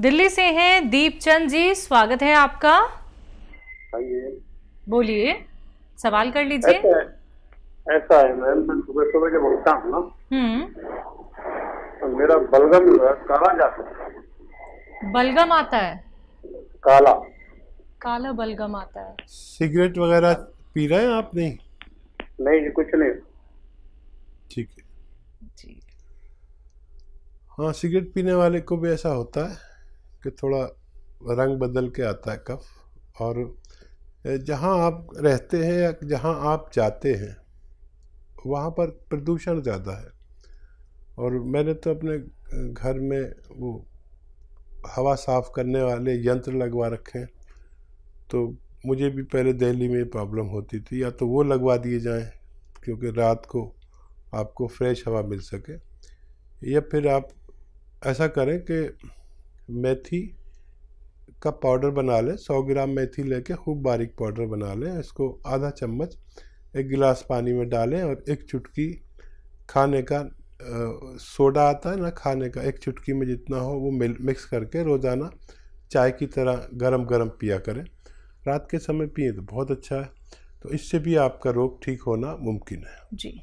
दिल्ली से हैं दीपचंद जी स्वागत है आपका बोलिए सवाल कर लीजिए ऐसा, है मैम मैं तो सुबह सुबह जब उठता हूँ ना हम्म। तो मेरा बलगम काला जाता है बलगम आता है काला काला बलगम आता है सिगरेट वगैरह पी रहे हैं आप नहीं जी कुछ नहीं ठीक है हाँ सिगरेट पीने वाले को भी ऐसा होता है कि थोड़ा रंग बदल के आता है कफ और जहाँ आप रहते हैं या जहाँ आप जाते हैं वहाँ पर प्रदूषण ज़्यादा है और मैंने तो अपने घर में वो हवा साफ़ करने वाले यंत्र लगवा रखे हैं तो मुझे भी पहले दिल्ली में प्रॉब्लम होती थी या तो वो लगवा दिए जाएं क्योंकि रात को आपको फ्रेश हवा मिल सके या फिर आप ऐसा करें कि मेथी का पाउडर बना लें 100 ग्राम मेथी लेके खूब बारीक पाउडर बना लें इसको आधा चम्मच एक गिलास पानी में डालें और एक चुटकी खाने का आ, सोडा आता है ना खाने का एक चुटकी में जितना हो वो मिक्स करके रोज़ाना चाय की तरह गरम गरम पिया करें रात के समय पिए तो बहुत अच्छा है तो इससे भी आपका रोग ठीक होना मुमकिन है जी